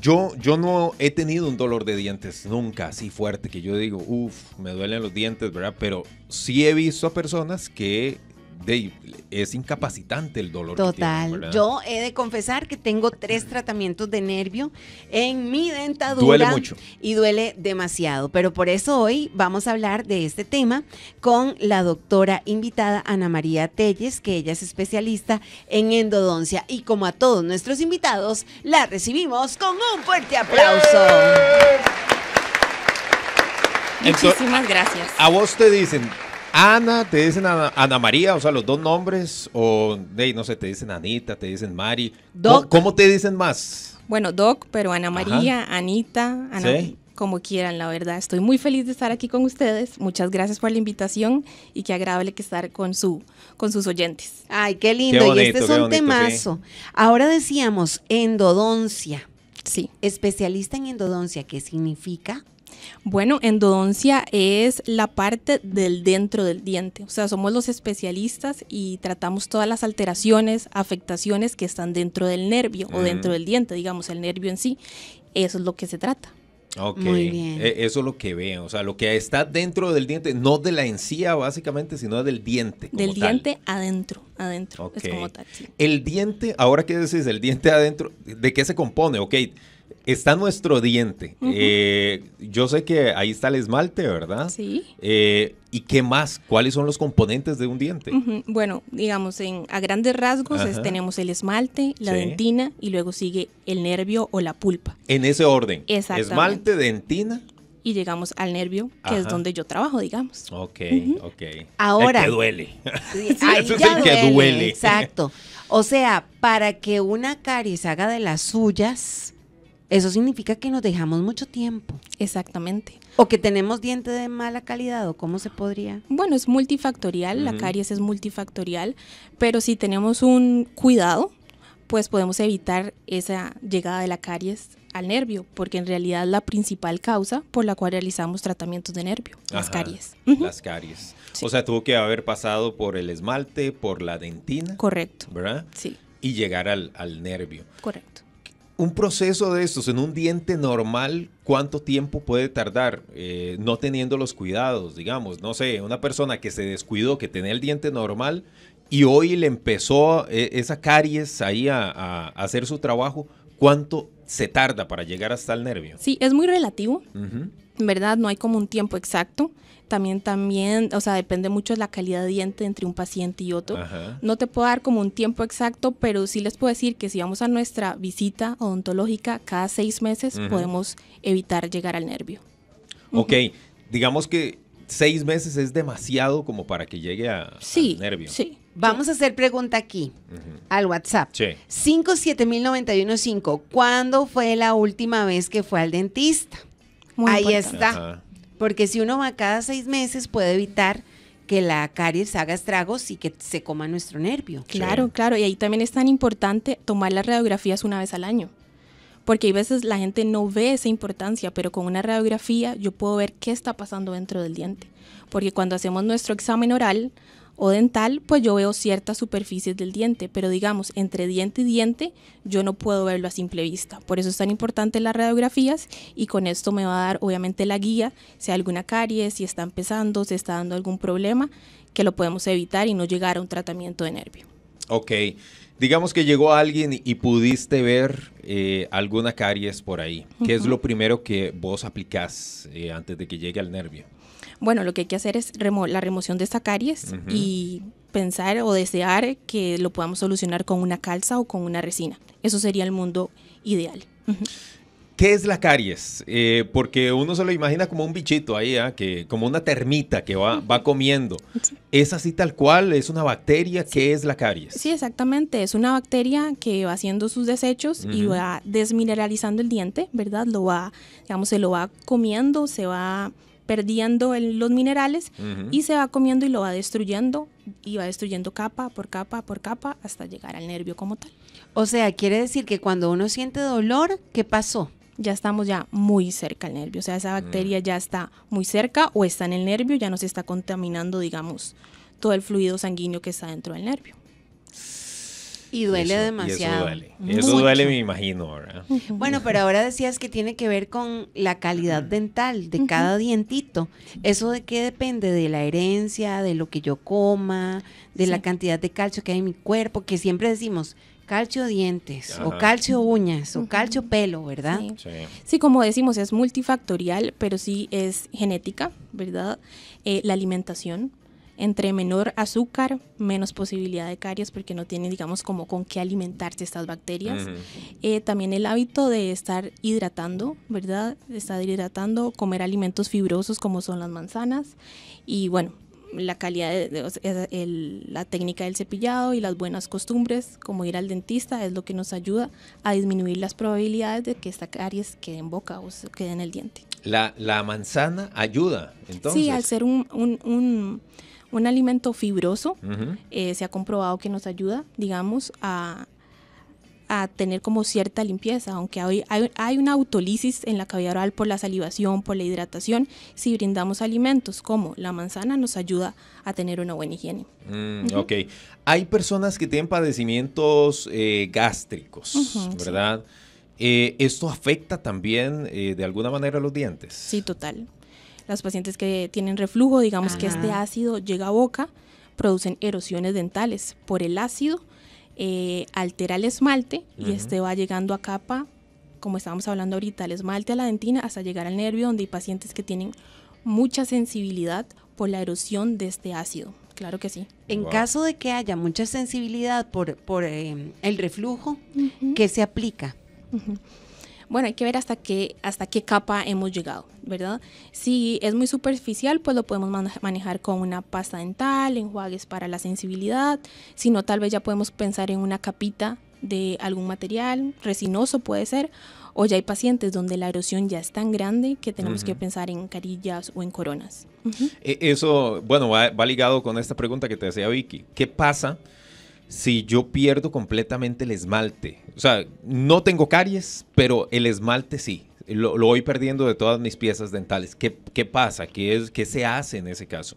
Yo, yo no he tenido un dolor de dientes nunca así fuerte que yo digo, uff, me duelen los dientes, ¿verdad? Pero sí he visto a personas que es incapacitante el dolor. Total. Yo he de confesar que tengo tres tratamientos de nervio en mi dentadura. mucho. Y duele demasiado. Pero por eso hoy vamos a hablar de este tema con la doctora invitada Ana María Telles, que ella es especialista en endodoncia. Y como a todos nuestros invitados, la recibimos con un fuerte aplauso. ¡Eh! Muchísimas gracias. A vos te dicen, Ana, te dicen Ana, María, o sea, los dos nombres, o no sé, te dicen Anita, te dicen Mari. ¿Cómo, te dicen más? Bueno, Doc, pero Ana María, Anita, Ana, como quieran, la verdad. Estoy muy feliz de estar aquí con ustedes. Muchas gracias por la invitación y qué agradable que estar con, su, con sus oyentes. Ay, qué lindo. y este es un temazo. Ahora decíamos endodoncia. Sí. Especialista en endodoncia, ¿qué significa? Bueno, endodoncia es la parte del dentro del diente, o sea, somos los especialistas y tratamos todas las alteraciones, afectaciones que están dentro del nervio o dentro mm. del diente, digamos, el nervio en sí. Eso es lo que se trata. Ok, e, eso es lo que veo, o sea, lo que está dentro del diente, no de la encía básicamente, sino del diente. del diente adentro, adentro, okay. El diente, ahora que decís, el diente adentro, ¿de qué se compone? Ok, Está nuestro diente. Eh, yo sé que ahí está el esmalte, ¿verdad? Sí. Eh, ¿Y qué más? ¿Cuáles son los componentes de un diente? Bueno, digamos, en, a grandes rasgos tenemos el esmalte, la dentina y luego sigue el nervio o la pulpa. En ese orden. Exacto. Esmalte, dentina, y llegamos al nervio, que es donde yo trabajo, digamos. Ok, ok. Ahora. El que duele. Eso es el que duele. Exacto. O sea, para que una caries haga de las suyas, eso significa que nos dejamos mucho tiempo. Exactamente. O que tenemos diente de mala calidad o cómo se podría. Bueno, es multifactorial, la caries es multifactorial, pero si tenemos un cuidado, pues podemos evitar esa llegada de la caries al nervio, porque en realidad la principal causa por la cual realizamos tratamientos de nervio, las caries. Las caries. O sea, tuvo que haber pasado por el esmalte, por la dentina. Correcto. ¿Verdad? Sí. Y llegar al nervio. Correcto un proceso de estos en un diente normal, ¿cuánto tiempo puede tardar eh, no teniendo los cuidados? Digamos, no sé, una persona que se descuidó, que tenía el diente normal y hoy le empezó eh, esa caries ahí a, a hacer su trabajo, ¿cuánto se tarda para llegar hasta el nervio. Sí, es muy relativo, En ¿verdad? No hay como un tiempo exacto. También, también, o sea, depende mucho de la calidad de diente entre un paciente y otro. No te puedo dar como un tiempo exacto, pero sí les puedo decir que si vamos a nuestra visita odontológica cada seis meses, podemos evitar llegar al nervio. Ok, digamos que seis meses es demasiado como para que llegue a, al nervio. Sí, sí. Vamos a hacer pregunta aquí, al WhatsApp. Sí. 570915. ¿Cuándo fue la última vez que fue al dentista? Ahí está. Porque si uno va cada seis meses, puede evitar que la caries haga estragos y que se coma nuestro nervio. Claro, claro. Y ahí también es tan importante tomar las radiografías una vez al año. Porque hay veces la gente no ve esa importancia, pero con una radiografía yo puedo ver qué está pasando dentro del diente. Porque cuando hacemos nuestro examen oral, o dental, pues yo veo ciertas superficies del diente, pero digamos, entre diente y diente, yo no puedo verlo a simple vista. Por eso es tan importante las radiografías y con esto me va a dar obviamente la guía, si hay alguna caries, si está empezando, si está dando algún problema, que lo podemos evitar y no llegar a un tratamiento de nervio. Ok, digamos que llegó alguien y pudiste ver eh, alguna caries por ahí. ¿Qué es lo primero que vos aplicás eh, antes de que llegue al nervio? bueno, lo que hay que hacer es la remoción de esta caries y pensar o desear que lo podamos solucionar con una calza o con una resina. Eso sería el mundo ideal. ¿Qué es la caries? Eh, porque uno se lo imagina como un bichito ahí, ah, que, como una termita que va, comiendo. ¿Es así tal cual? ¿Es una bacteria? ¿Qué es la caries? Sí, exactamente. Es una bacteria que va haciendo sus desechos y va desmineralizando el diente, ¿verdad? Lo va, digamos, se lo va comiendo, se va perdiendo los minerales y se va comiendo y lo va destruyendo y va destruyendo capa por capa por capa hasta llegar al nervio como tal. O sea, quiere decir que cuando uno siente dolor, ¿qué pasó? Ya estamos ya muy cerca al nervio, o sea, esa bacteria mm. ya está muy cerca o está en el nervio, ya nos está contaminando, digamos, todo el fluido sanguíneo que está dentro del nervio. Y duele demasiado. eso duele. me imagino. Bueno, pero ahora decías que tiene que ver con la calidad dental de cada dientito. ¿Eso de qué depende? De la herencia, de lo que yo coma, de la cantidad de calcio que hay en mi cuerpo, que siempre decimos calcio dientes o calcio uñas o calcio pelo, ¿verdad? Sí. como decimos, es multifactorial, pero sí es genética, ¿verdad? Eh, la alimentación, entre menor azúcar, menos posibilidad de caries porque no tiene, digamos, como con qué alimentarse estas bacterias. Eh, también el hábito de estar hidratando, ¿verdad? Estar hidratando, comer alimentos fibrosos como son las manzanas y bueno, la calidad, de, la técnica del cepillado y las buenas costumbres, como ir al dentista, es lo que nos ayuda a disminuir las probabilidades de que esta caries quede en boca o quede en el diente. La, manzana ayuda, entonces. Sí, al ser un un alimento fibroso. Eh, se ha comprobado que nos ayuda, digamos, a, tener como cierta limpieza, aunque hay, hay, una autolisis en la cavidad oral por la salivación, por la hidratación, si brindamos alimentos como la manzana nos ayuda a tener una buena higiene. Mm, ok, hay personas que tienen padecimientos eh, gástricos, ¿verdad? Eh, ¿Esto afecta también de alguna manera los dientes? Sí, total. Las pacientes que tienen reflujo, digamos que este ácido llega a boca, producen erosiones dentales por el ácido, eh, altera el esmalte y este va llegando a capa, como estábamos hablando ahorita, el esmalte a la dentina hasta llegar al nervio, donde hay pacientes que tienen mucha sensibilidad por la erosión de este ácido. Claro que sí. En caso de que haya mucha sensibilidad por, por eh, el reflujo, ¿qué se aplica? bueno, hay que ver hasta qué, hasta qué capa hemos llegado, ¿verdad? Si es muy superficial, pues lo podemos manejar con una pasta dental, enjuagues para la sensibilidad, si no, tal vez ya podemos pensar en una capita de algún material, resinoso puede ser, o ya hay pacientes donde la erosión ya es tan grande que tenemos que pensar en carillas o en coronas. E-, eso, bueno, va, va ligado con esta pregunta que te hacía Vicky. ¿Qué pasa? si yo pierdo completamente el esmalte. O sea, no tengo caries, pero el esmalte sí. Lo, voy perdiendo de todas mis piezas dentales. ¿Qué, qué pasa? ¿Qué, es, ¿Qué se hace en ese caso?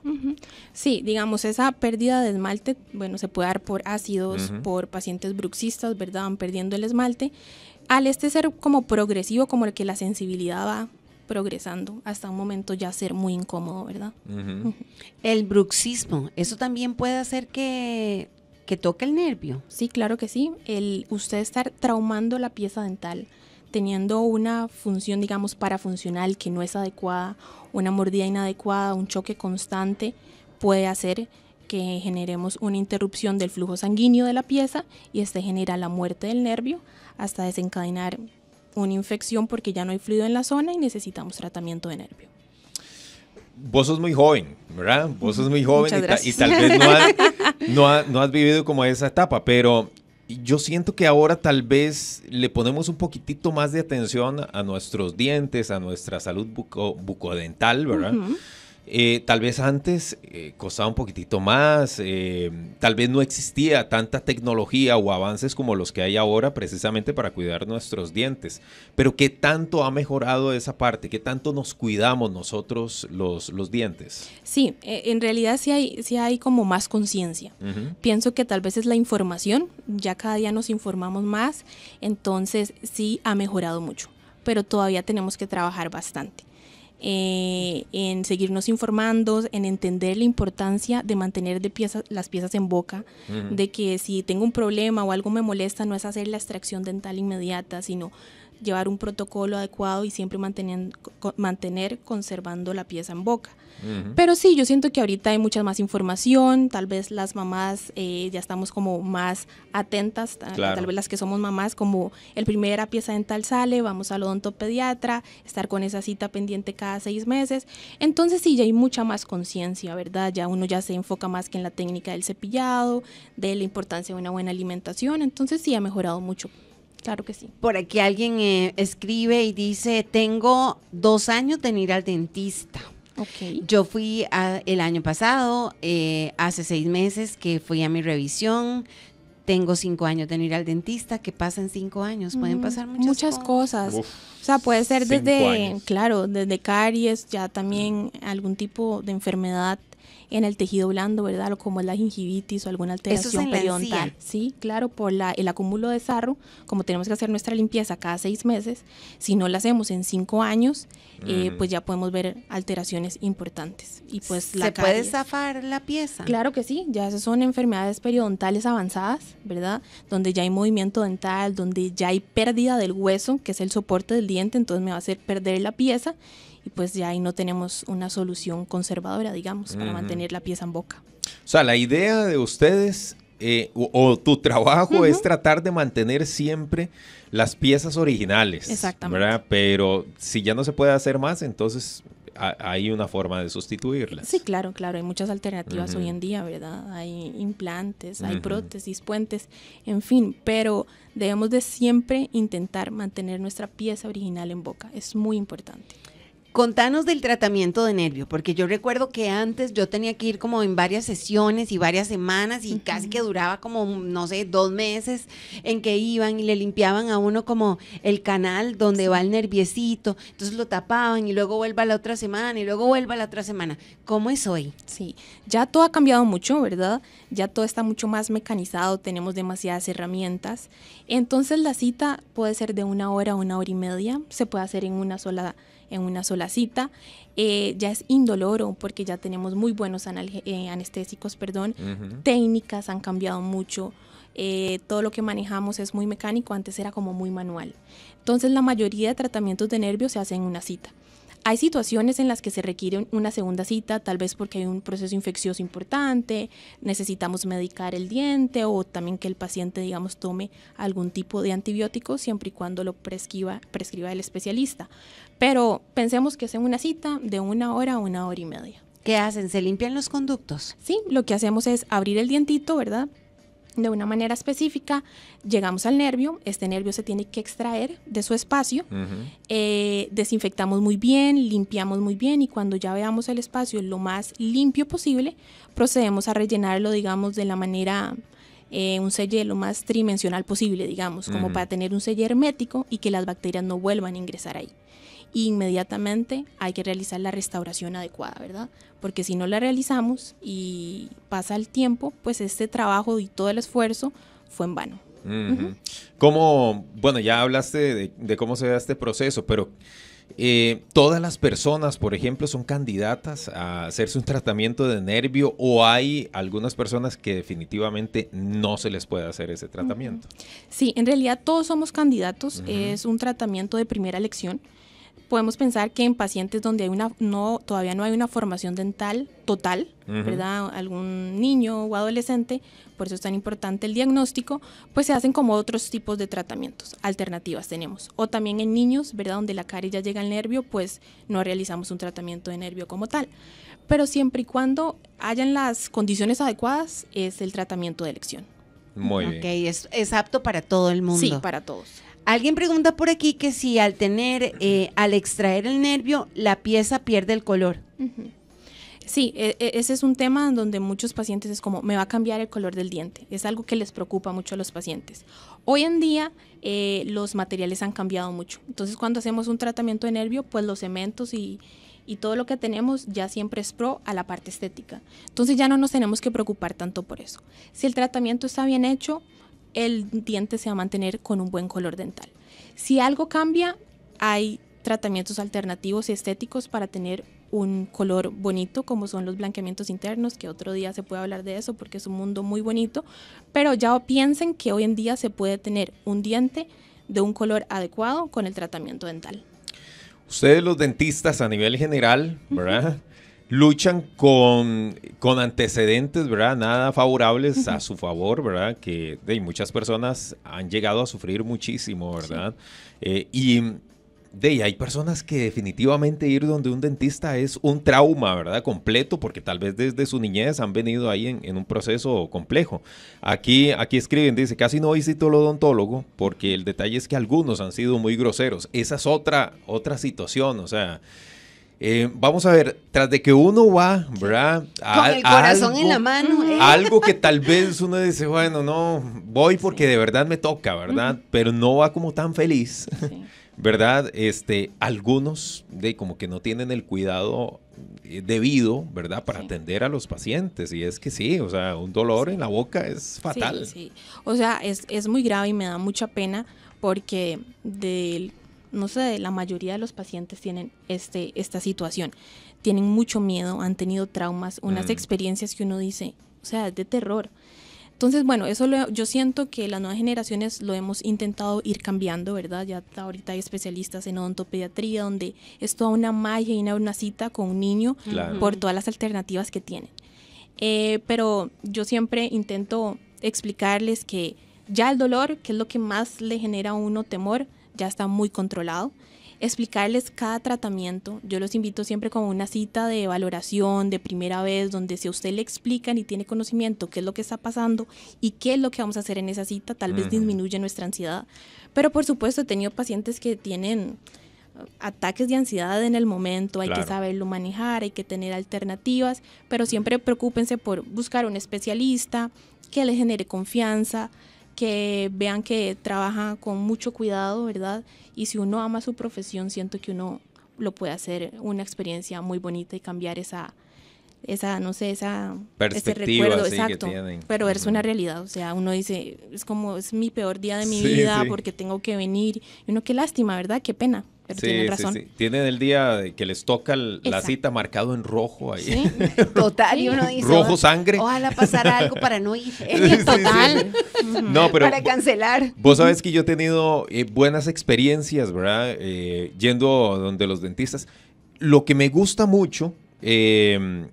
Sí, digamos, esa pérdida de esmalte, bueno, se puede dar por ácidos, por pacientes bruxistas, ¿verdad? Van perdiendo el esmalte. Al este ser como progresivo, como el que la sensibilidad va progresando hasta un momento ya ser muy incómodo, ¿verdad? El bruxismo, eso también puede hacer que que toca el nervio. Sí, claro que sí. El usted estar traumando la pieza dental, teniendo una función, digamos, parafuncional que no es adecuada, una mordida inadecuada, un choque constante, puede hacer que generemos una interrupción del flujo sanguíneo de la pieza y este genera la muerte del nervio hasta desencadenar una infección porque ya no hay fluido en la zona y necesitamos tratamiento de nervio. Vos sos muy joven, ¿verdad? Vos sos muy joven y, tal vez no no, no has vivido como esa etapa, pero yo siento que ahora tal vez le ponemos un poquitito más de atención a nuestros dientes, a nuestra salud buco, bucodental, ¿verdad? Eh, tal vez antes eh, costaba un poquitito más, eh, tal vez no existía tanta tecnología o avances como los que hay ahora precisamente para cuidar nuestros dientes. Pero ¿qué tanto ha mejorado esa parte? ¿Qué tanto nos cuidamos nosotros los, dientes? Sí, en realidad sí hay, hay como más conciencia. Pienso que tal vez es la información, ya cada día nos informamos más, entonces sí ha mejorado mucho, pero todavía tenemos que trabajar bastante. Eh, en seguirnos informando, en entender la importancia de mantener de piezas, las piezas en boca, de que si tengo un problema o algo me molesta, no es hacer la extracción dental inmediata, sino llevar un protocolo adecuado y siempre mantener conservando la pieza en boca. Pero sí, yo siento que ahorita hay mucha más información, tal vez las mamás eh, ya estamos como más atentas, tal vez las que somos mamás, como el primera pieza dental sale, vamos al odontopediatra, estar con esa cita pendiente cada seis meses. Entonces sí, ya hay mucha más conciencia, ¿verdad? Ya uno ya se enfoca más que en la técnica del cepillado, de la importancia de una buena alimentación, entonces sí ha mejorado mucho. Claro que sí. Por aquí alguien eh, escribe y dice, tengo dos años de ir al dentista. Yo fui el año pasado, eh, hace seis meses que fui a mi revisión. Tengo cinco años de ir al dentista, que pasan cinco años, pueden mm, pasar muchas, muchas cosas. o sea, puede ser desde, claro, desde caries, ya también mm. algún tipo de enfermedad en el tejido blando, ¿verdad? O como es la gingivitis o alguna alteración periodontal. Sí, claro, por la, el acúmulo de sarro, como tenemos que hacer nuestra limpieza cada seis meses, si no la hacemos en cinco años, eh, pues ya podemos ver alteraciones importantes. Y pues ¿Se puede zafar la pieza? Claro que sí, ya esas son enfermedades periodontales avanzadas, ¿verdad? Donde ya hay movimiento dental, donde ya hay pérdida del hueso, que es el soporte del diente, entonces me va a hacer perder la pieza y pues ya ahí no tenemos una solución conservadora, digamos, para mantener la pieza en boca. O sea, la idea de ustedes eh, o, tu trabajo es tratar de mantener siempre las piezas originales. Exactamente. ¿verdad? Pero si ya no se puede hacer más, entonces hay una forma de sustituirlas. Sí, claro, claro, hay muchas alternativas hoy en día, ¿verdad? Hay implantes, hay prótesis, puentes, en fin, pero debemos de siempre intentar mantener nuestra pieza original en boca, es muy importante. Contanos del tratamiento de nervio, porque yo recuerdo que antes yo tenía que ir como en varias sesiones y varias semanas y casi que duraba como, no sé, dos meses en que iban y le limpiaban a uno como el canal donde va el nerviecito, entonces lo tapaban y luego vuelva la otra semana y luego vuelva la otra semana. ¿Cómo es hoy? Sí, ya todo ha cambiado mucho, ¿verdad? Ya todo está mucho más mecanizado, tenemos demasiadas herramientas. Entonces la cita puede ser de una hora a una hora y media, se puede hacer en una sola en una sola cita. Eh, ya es indoloro porque ya tenemos muy buenos eh, anestésicos, perdón. Técnicas han cambiado mucho. Eh, todo lo que manejamos es muy mecánico, antes era como muy manual. Entonces la mayoría de tratamientos de nervios se hacen en una cita. Hay situaciones en las que se requiere una segunda cita, tal vez porque hay un proceso infeccioso importante, necesitamos medicar el diente o también que el paciente, digamos, tome algún tipo de antibiótico siempre y cuando lo prescriba, prescriba el especialista. Pero pensemos que es una cita de una hora a una hora y media. ¿Qué hacen? ¿Se limpian los conductos? Sí, lo que hacemos es abrir el dientito, ¿verdad? de una manera específica, llegamos al nervio, este nervio se tiene que extraer de su espacio, eh, desinfectamos muy bien, limpiamos muy bien y cuando ya veamos el espacio lo más limpio posible, procedemos a rellenarlo, digamos, de la manera, eh, un sello lo más tridimensional posible, digamos, como para tener un sello hermético y que las bacterias no vuelvan a ingresar ahí inmediatamente hay que realizar la restauración adecuada, ¿verdad? Porque si no la realizamos y pasa el tiempo, pues este trabajo y todo el esfuerzo fue en vano. bueno, ya hablaste de, cómo se da este proceso, pero eh, todas las personas, por ejemplo, son candidatas a hacerse un tratamiento de nervio o hay algunas personas que definitivamente no se les puede hacer ese tratamiento. Sí, en realidad todos somos candidatos, es un tratamiento de primera elección podemos pensar que en pacientes donde hay una, no, todavía no hay una formación dental total, ¿verdad? Algún niño o adolescente, por eso es tan importante el diagnóstico, pues se hacen como otros tipos de tratamientos, alternativas tenemos. O también en niños, ¿verdad? Donde la cara ya llega al nervio, pues no realizamos un tratamiento de nervio como tal. Pero siempre y cuando hayan las condiciones adecuadas, es el tratamiento de elección. Muy bien. Ok, es apto para todo el mundo. Sí, para todos. Alguien pregunta por aquí que si al tener, eh, al extraer el nervio, la pieza pierde el color. Sí, e, e, ese es un tema donde muchos pacientes es como, me va a cambiar el color del diente. Es algo que les preocupa mucho a los pacientes. Hoy en día eh, los materiales han cambiado mucho. Entonces cuando hacemos un tratamiento de nervio, pues los cementos y todo lo que tenemos ya siempre es pro a la parte estética. Entonces ya no nos tenemos que preocupar tanto por eso. Si el tratamiento está bien hecho, el diente se va a mantener con un buen color dental. Si algo cambia, hay tratamientos alternativos y estéticos para tener un color bonito, como son los blanqueamientos internos, que otro día se puede hablar de eso porque es un mundo muy bonito, pero ya piensen que hoy en día se puede tener un diente de un color adecuado con el tratamiento dental. Ustedes los dentistas a nivel general, ¿verdad? luchan con, antecedentes, ¿verdad? Nada favorables a su favor, ¿verdad? Que de, muchas personas han llegado a sufrir muchísimo, ¿verdad? Eh, y de, hay personas que definitivamente ir donde un dentista es un trauma, ¿verdad? Completo, porque tal vez desde su niñez han venido ahí en, un proceso complejo. Aquí, aquí escriben, dice, casi no visito al odontólogo, porque el detalle es que algunos han sido muy groseros. Esa es otra, otra situación, o sea... Eh, vamos a ver, tras de que uno va, ¿verdad? corazón algo, en la mano. ¿eh? Algo que tal vez uno dice, bueno, no, voy porque de verdad me toca, ¿verdad? Pero no va como tan feliz, ¿verdad? Este, algunos de como que no tienen el cuidado eh, debido, ¿verdad? Para atender a los pacientes. Y es que sí, o sea, un dolor en la boca es fatal. Sí, O sea, es, es muy grave y me da mucha pena porque del no sé, la mayoría de los pacientes tienen este, esta situación. Tienen mucho miedo, han tenido traumas, unas mm. experiencias que uno dice, o sea, es de terror. Entonces, bueno, eso yo siento que las nuevas generaciones lo hemos intentado ir cambiando, ¿verdad? Ya ahorita hay especialistas en odontopediatría donde es toda una magia y una, cita con un niño por todas las alternativas que tienen. Eh, pero yo siempre intento explicarles que ya el dolor, que es lo que más le genera a uno temor, ya está muy controlado. Explicarles cada tratamiento. Yo los invito siempre como una cita de valoración de primera vez, donde si a usted le explican y tiene conocimiento qué es lo que está pasando y qué es lo que vamos a hacer en esa cita, tal vez disminuye nuestra ansiedad. Pero por supuesto, he tenido pacientes que tienen uh, ataques de ansiedad en el momento, hay que saberlo manejar, hay que tener alternativas, pero siempre preocúpense por buscar un especialista que le genere confianza, que vean que trabaja con mucho cuidado, ¿verdad? Y si uno ama su profesión, siento que uno lo puede hacer una experiencia muy bonita y cambiar esa, esa no sé, esa, ese recuerdo, exacto. Pero es una realidad, o sea, uno dice, es como, es mi peor día de mi vida porque tengo que venir. Y uno, qué lástima, ¿verdad? Qué pena sí, Sí, sí. Tienen el día que les toca la cita marcado en rojo ahí. Sí, total, y uno dice... Rojo sangre. Ojalá pasara algo para no ir. total. No, pero... Para cancelar. Vos sabés que yo he tenido eh, buenas experiencias, ¿verdad? Eh, yendo donde los dentistas. Lo que me gusta mucho... Em,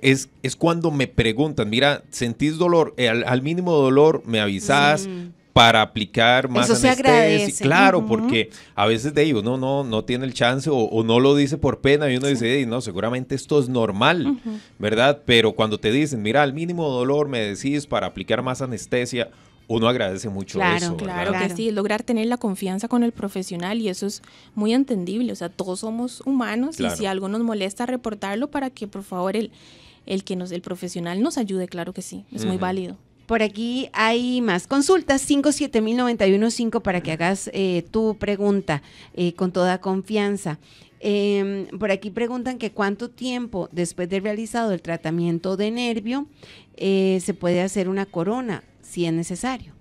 es, es, cuando me preguntan, mira, ¿sentís dolor? Eh, al, mínimo dolor me avisás, mm para aplicar más anestesia. claro, porque a veces de ahí uno no, no tiene el chance o, no lo dice por pena y uno dice, no, seguramente esto es normal, ¿verdad? Pero cuando te dicen, mira, al mínimo dolor me decís para aplicar más anestesia, uno agradece mucho eso. Claro, claro que sí, lograr tener la confianza con el profesional y eso es muy entendible. O sea, todos somos humanos y si algo nos molesta, reportarlo para que por favor el, el que nos, el profesional nos ayude, claro que sí, es muy válido. Por aquí hay más consultas, 57091.5 para que hagas eh, tu pregunta eh, con toda confianza. Em, por aquí preguntan que cuánto tiempo después de realizado el tratamiento de nervio eh, se puede hacer una corona, si es necesario.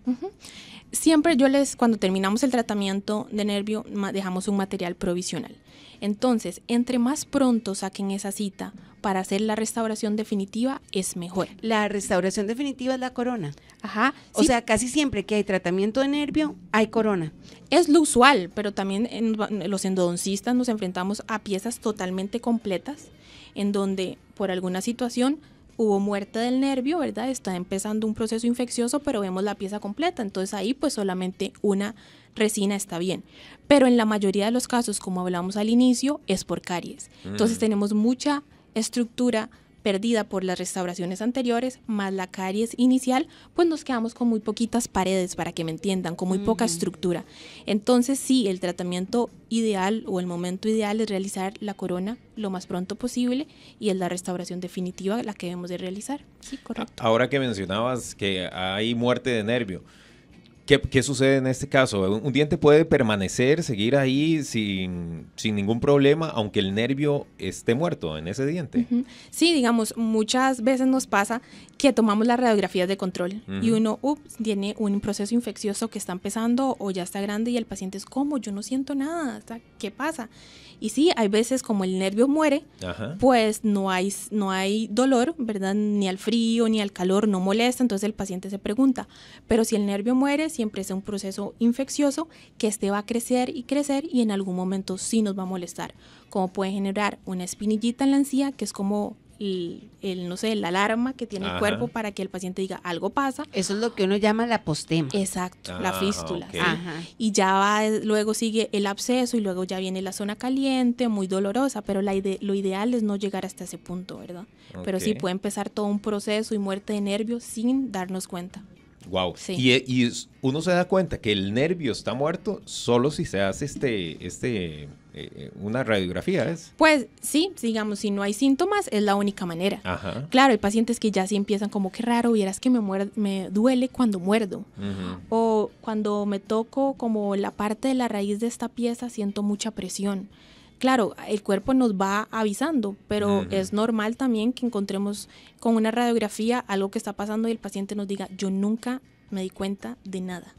Siempre yo les, cuando terminamos el tratamiento de nervio, dejamos un material provisional. Entonces, entre más pronto saquen esa cita para hacer la restauración definitiva, es mejor. La restauración definitiva es la corona. Ajá. O sea, casi siempre que hay tratamiento de nervio, hay corona. Es lo usual, pero también en los endodoncistas nos enfrentamos a piezas totalmente completas, en donde por alguna situación hubo muerte del nervio, ¿verdad? Está empezando un proceso infeccioso, pero vemos la pieza completa. Entonces ahí pues solamente una resina está bien. Pero en la mayoría de los casos, como hablamos al inicio, es por caries. Entonces mm. tenemos mucha estructura perdida por las restauraciones anteriores más la caries inicial, pues nos quedamos con muy poquitas paredes, para que me entiendan, con muy poca mm. estructura. Entonces sí, el tratamiento ideal o el momento ideal es realizar la corona lo más pronto posible y es la restauración definitiva la que debemos de realizar. Sí, correcto. Ahora que mencionabas que hay muerte de nervio, ¿Qué, sucede en este caso? Un, diente puede permanecer, seguir ahí sin, ningún problema, aunque el nervio esté muerto en ese diente. Sí, digamos, muchas veces nos pasa que tomamos las radiografías de control y uno ups, tiene un proceso infeccioso que está empezando o ya está grande y el paciente es como, yo no siento nada, ¿qué pasa? Y sí, hay veces como el nervio muere, pues no hay, no hay dolor, ¿verdad? Ni al frío, ni al calor, no molesta, entonces el paciente se pregunta. Pero si el nervio muere, siempre es un proceso infeccioso que este va a crecer y crecer y en algún momento sí nos va a molestar, como puede generar una espinillita en la encía, que es como el, el, no sé, la alarma que tiene el cuerpo para que el paciente diga algo pasa. Eso es lo que uno llama la postema. Exacto, la ah, fístula. Y ya va, luego sigue el absceso y luego ya viene la zona caliente, muy dolorosa, pero la lo ideal es no llegar hasta ese punto, ¿verdad? Pero sí puede empezar todo un proceso y muerte de nervios sin darnos cuenta. Wow. Y, eh, y, uno se da cuenta que el nervio está muerto solo si se hace este, este eh, eh, una radiografía, ¿es? Pues sí, digamos, si no hay síntomas, es la única manera. Ajá. Claro, hay pacientes que ya sí empiezan como que raro, vieras que me, me duele cuando muerdo. O cuando me toco como la parte de la raíz de esta pieza, siento mucha presión. Claro, el cuerpo nos va avisando, pero es normal también que encontremos con una radiografía algo que está pasando y el paciente nos diga, yo nunca me di cuenta de nada.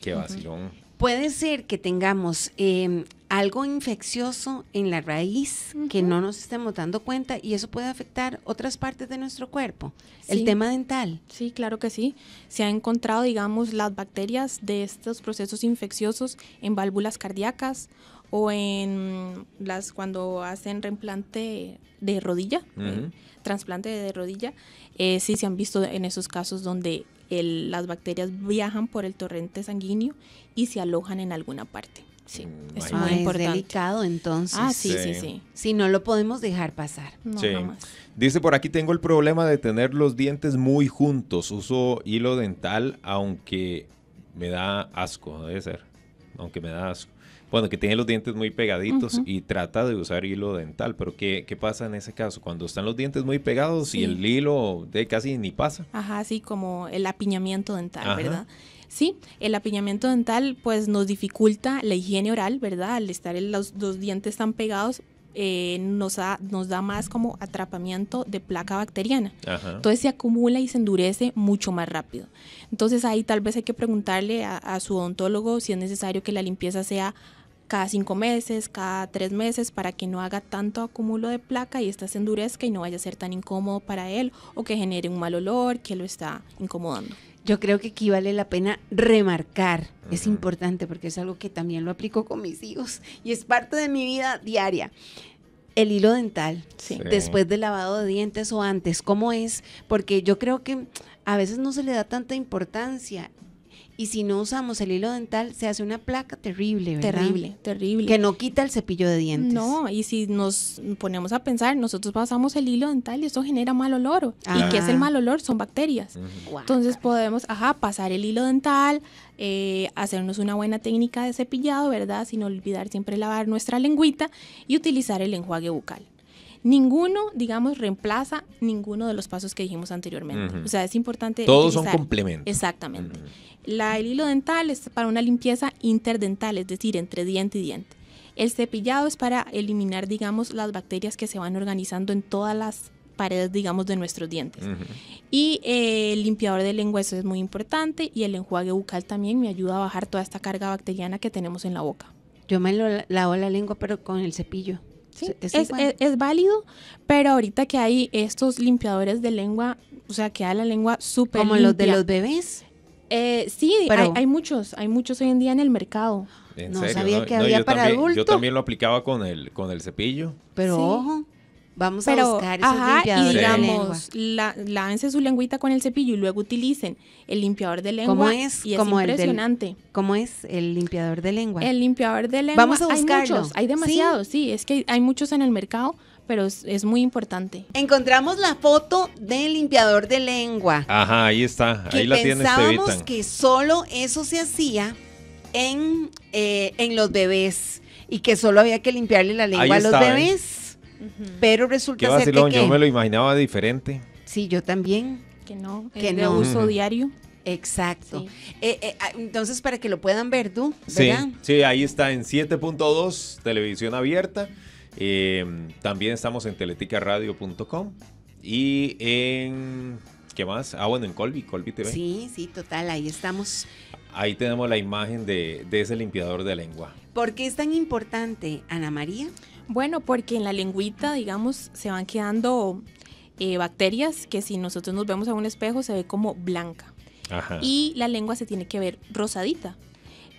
Qué vacilón. Puede ser que tengamos em, algo infeccioso en la raíz que no nos estemos dando cuenta y eso puede afectar otras partes de nuestro cuerpo. El tema dental. Sí, claro que sí. Se ha encontrado, digamos, las bacterias de estos procesos infecciosos en válvulas cardíacas o en las cuando hacen reemplante de rodilla, eh, trasplante de rodilla, eh, sí se han visto en esos casos donde las bacterias viajan por el torrente sanguíneo y se alojan en alguna parte. Sí, mm, es muy ah, delicado entonces. Ah, sí, sí, sí, no lo podemos dejar pasar. No, Dice por aquí tengo el problema de tener los dientes muy juntos. Uso hilo dental aunque me da asco, debe ser. Aunque me da asco. Bueno, que tiene los dientes muy pegaditos y trata de usar hilo dental, pero ¿qué, ¿qué, pasa en ese caso? Cuando están los dientes muy pegados y el hilo de casi ni pasa. Ajá, sí, como el apiñamiento dental, ¿verdad? Sí, el apiñamiento dental pues nos dificulta la higiene oral, ¿verdad? Al estar los dos dientes tan pegados, eh, nos, da, más como atrapamiento de placa bacteriana. Entonces se acumula y se endurece mucho más rápido. Entonces ahí tal vez hay que preguntarle a, a, su odontólogo si es necesario que la limpieza sea cada cinco meses, cada tres meses, para que no haga tanto acúmulo de placa y esta se endurezca y no vaya a ser tan incómodo para él o que genere un mal olor que lo está incomodando yo creo que aquí vale la pena remarcar. Es importante porque es algo que también lo aplico con mis hijos y es parte de mi vida diaria. El hilo dental, después del lavado de dientes o antes, ¿cómo es? Porque yo creo que a veces no se le da tanta importancia y si no usamos el hilo dental, se hace una placa terrible, Terrible, terrible. Que no quita el cepillo de dientes. No, y si nos ponemos a pensar, nosotros pasamos el hilo dental y eso genera mal olor. ¿Y qué es el ah. mal olor? Son bacterias. Entonces podemos, ajá, pasar el hilo dental, eh, hacernos una buena técnica de cepillado, ¿verdad? Sin olvidar siempre lavar nuestra lengüita y utilizar el enjuague bucal. Ninguno, digamos, reemplaza ninguno de los pasos que dijimos anteriormente. O sea, es importante. Todos son complementos. Exactamente. La, el hilo dental es para una limpieza interdental, es decir, entre diente y diente. El cepillado es para eliminar, digamos, las bacterias que se van organizando en todas las paredes, digamos, de nuestros dientes. Y eh, el limpiador de eso es muy importante y el enjuague bucal también me ayuda a bajar toda esta carga bacteriana que tenemos en la boca. Yo me lavo la lengua, pero con el cepillo es, válido, pero ahorita que hay estos limpiadores de lengua, o sea, queda la lengua súper Como los de los bebés. Eh, sí, pero, hay, muchos, hay muchos hoy en día en el mercado. no sabía que había para también, Yo también lo aplicaba con el, con el cepillo. Pero ojo. Vamos a buscar esos limpiadores digamos, de lengua. La, lávense su lengüita con el cepillo y luego utilicen el limpiador de lengua. ¿Cómo es? Y es impresionante. El ¿Cómo es el limpiador de lengua? El limpiador de lengua. Vamos a buscarlo. Hay muchos, hay demasiados, ¿Sí? es que hay muchos en el mercado, pero es, muy importante. Encontramos la foto del limpiador de lengua. Ajá, ahí está, ahí la tienes. Pensábamos que solo eso se hacía en, eh, en los bebés y que solo había que limpiarle la lengua a los ¿eh? bebés. Pero resulta que, yo me lo imaginaba diferente. Sí, yo también. Que no, que no. uso diario. Exacto. Eh, eh, ah, entonces, para que lo puedan ver tú, Sí, ahí está en 7.2, televisión abierta. Em, también estamos en teleticaradio.com y en... ¿Qué más? Ah, bueno, en Colby, Colby TV. Sí, sí, total, ahí estamos. Ahí tenemos la imagen de, de ese limpiador de lengua. ¿Por qué es tan importante, Ana María? Bueno, porque en la lengüita, digamos, se van quedando eh, bacterias que si nosotros nos vemos a un espejo se ve como blanca. Y la lengua se tiene que ver rosadita.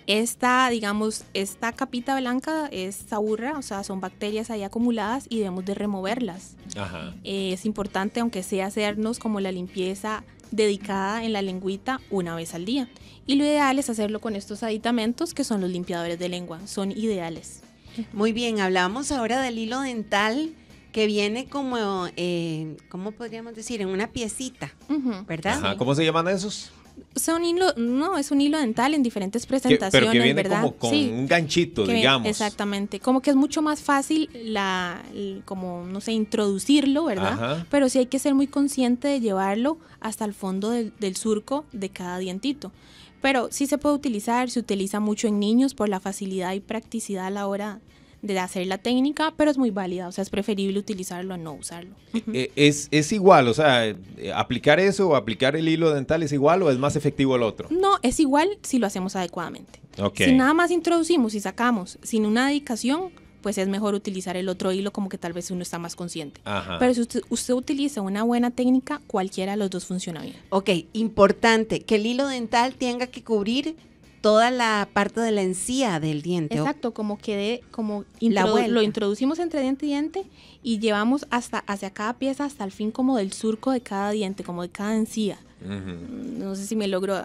Esta, digamos, esta capita blanca es saurra, o sea, son bacterias ahí acumuladas y debemos de removerlas. Eh, es importante, aunque sea hacernos como la limpieza dedicada en la lengüita una vez al día. Y lo ideal es hacerlo con estos aditamentos que son los limpiadores de lengua, son ideales. Muy bien, hablamos ahora del hilo dental que viene como, eh, ¿cómo podríamos decir? En una piecita, ¿verdad? ¿Cómo se llaman esos? Son hilo, no, es un hilo dental en diferentes presentaciones, pero que viene como con un ganchito, digamos. Exactamente, como que es mucho más fácil la, como, no sé, introducirlo, ¿verdad? Pero sí hay que ser muy consciente de llevarlo hasta el fondo del surco de cada dientito pero sí se puede utilizar, se utiliza mucho en niños por la facilidad y practicidad a la hora de hacer la técnica, pero es muy válida, o sea, es preferible utilizarlo a no usarlo. Eh, ¿Es, igual, o sea, eh, aplicar eso o aplicar el hilo dental es igual o es más efectivo el otro? No, es igual si lo hacemos adecuadamente. Si nada más introducimos y sacamos sin una dedicación, pues es mejor utilizar el otro hilo como que tal vez uno está más consciente. Pero si usted, utiliza una buena técnica, cualquiera de los dos funciona bien. Ok, importante, que el hilo dental tenga que cubrir toda la parte de la encía del diente. Exacto, como que como lo introducimos entre diente y diente y llevamos hasta hacia cada pieza hasta el fin como del surco de cada diente, como de cada encía. No sé si me logró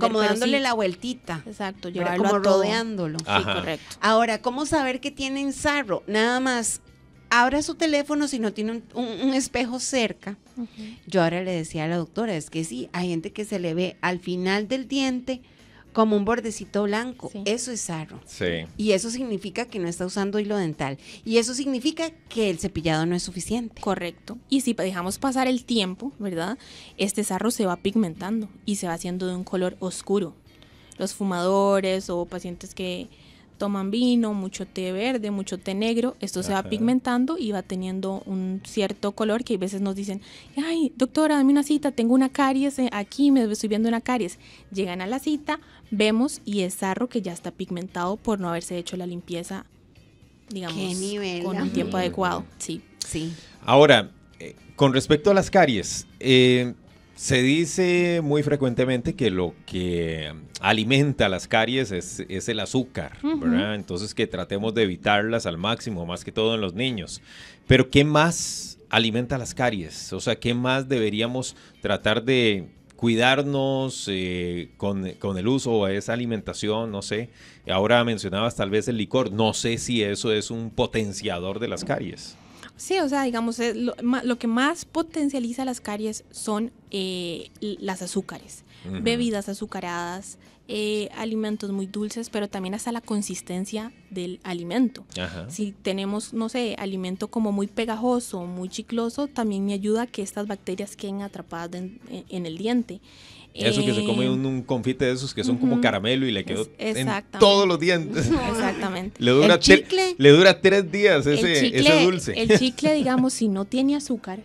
como dándole la vueltita. Exacto, como rodeándolo. correcto. Ahora, ¿cómo saber que tiene zarro, Nada más abra su teléfono si no tiene un, espejo cerca. Yo ahora le decía a la doctora, es que sí, hay gente que se le ve al final del diente como un bordecito blanco. Eso es sarro. Sí. Y eso significa que no está usando hilo dental. Y eso significa que el cepillado no es suficiente. Correcto. Y si dejamos pasar el tiempo, ¿verdad? Este sarro se va pigmentando y se va haciendo de un color oscuro. Los fumadores o pacientes que toman vino, mucho té verde, mucho té negro, esto se va pigmentando y va teniendo un cierto color que a veces nos dicen, ay, doctora, dame una cita, tengo una caries eh, aquí, me estoy viendo una caries. Llegan a la cita, vemos y es sarro que ya está pigmentado por no haberse hecho la limpieza, digamos, con un tiempo adecuado. Sí. Sí. Ahora, eh, con respecto a las caries, eh, se dice muy frecuentemente que lo que alimenta las caries es, el azúcar, ¿verdad? Entonces que tratemos de evitarlas al máximo, más que todo en los niños. Pero ¿qué más alimenta las caries? O sea, ¿qué más deberíamos tratar de cuidarnos eh, con, con, el uso de esa alimentación? No sé. Ahora mencionabas tal vez el licor. No sé si eso es un potenciador de las caries. Sí, o sea, digamos, eh, lo, que más potencializa las caries son eh, las azúcares, bebidas azucaradas, eh, alimentos muy dulces, pero también hasta la consistencia del alimento. Si tenemos, no sé, alimento como muy pegajoso, muy chicloso, también me ayuda a que estas bacterias queden atrapadas e, en el diente. Eso que se come un, confite de esos que son como caramelo y le quedó en todos los días. Exactamente. le, dura tres días ese, dulce. El chicle, digamos, si no tiene azúcar,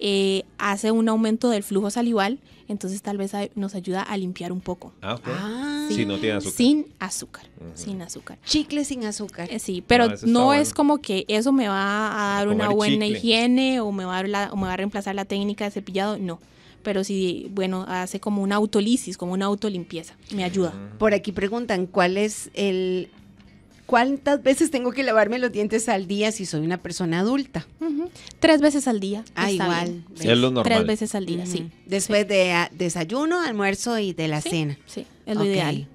eh, hace un aumento del flujo salival, entonces tal vez nos ayuda a limpiar un poco. Ah, okay. Ah. Si no tiene azúcar. Sin azúcar, sin azúcar. Chicle sin azúcar. Eh, sí, pero no, es como que eso me va a dar una buena higiene o me, va a o me va a reemplazar la técnica de cepillado, no pero sí, bueno, hace como una autolisis, como una autolimpieza. Me ayuda. Por aquí preguntan, ¿cuál es el... ¿Cuántas veces tengo que lavarme los dientes al día si soy una persona adulta? Tres veces al día. Ah, igual. Tres veces al día, sí. Después de desayuno, almuerzo y de la cena. Sí, es lo ideal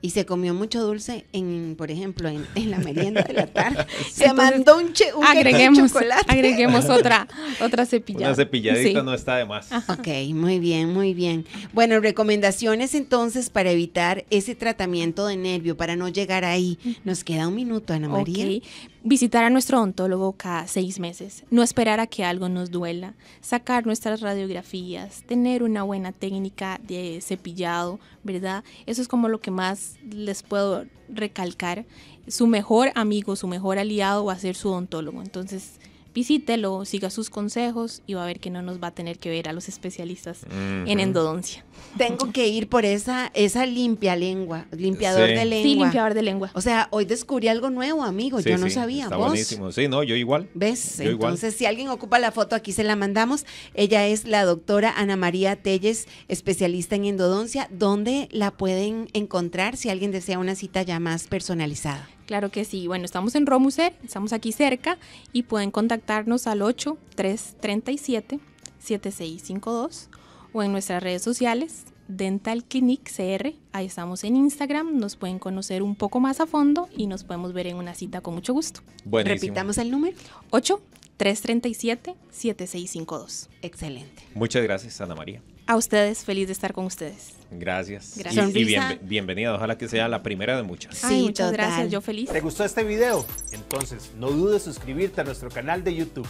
y se comió mucho dulce en, por ejemplo, en, la merienda de la tarde. se mandó un, agreguemos, chocolate. Agreguemos otra, otra cepillada. Una cepilladita no está de más. Ok, muy bien, muy bien. Bueno, recomendaciones entonces para evitar ese tratamiento de nervio, para no llegar ahí. Nos queda un minuto, Ana María. Okay. Visitar a nuestro odontólogo cada seis meses, no esperar a que algo nos duela, sacar nuestras radiografías, tener una buena técnica de cepillado, ¿verdad? Eso es como lo que más les puedo recalcar. Su mejor amigo, su mejor aliado va a ser su odontólogo. Entonces, visítelo, siga sus consejos y va a ver que no nos va a tener que ver a los especialistas en endodoncia. Tengo que ir por esa, esa limpia lengua, limpiador de lengua. Sí, limpiador de lengua. O sea, hoy descubrí algo nuevo, amigo, yo no sabía. Está buenísimo, sí, no, yo igual. ¿Ves? Entonces, si alguien ocupa la foto, aquí se la mandamos. Ella es la doctora Ana María Telles, especialista en endodoncia. donde la pueden encontrar si alguien desea una cita ya más personalizada? Claro que sí. Bueno, estamos en Romuser, estamos aquí cerca y pueden contactarnos al 8337 7652 o en nuestras redes sociales Dental Clinic CR. Ahí estamos en Instagram, nos pueden conocer un poco más a fondo y nos podemos ver en una cita con mucho gusto. Repitamos el número. 8337 7652. Excelente. Muchas gracias, Ana María. A ustedes, feliz de estar con ustedes. Gracias. gracias. Y, bienvenida, ojalá que sea la primera de muchas. Sí, muchas gracias, yo feliz. ¿Te gustó este video? Entonces, no dudes suscribirte a nuestro canal de YouTube.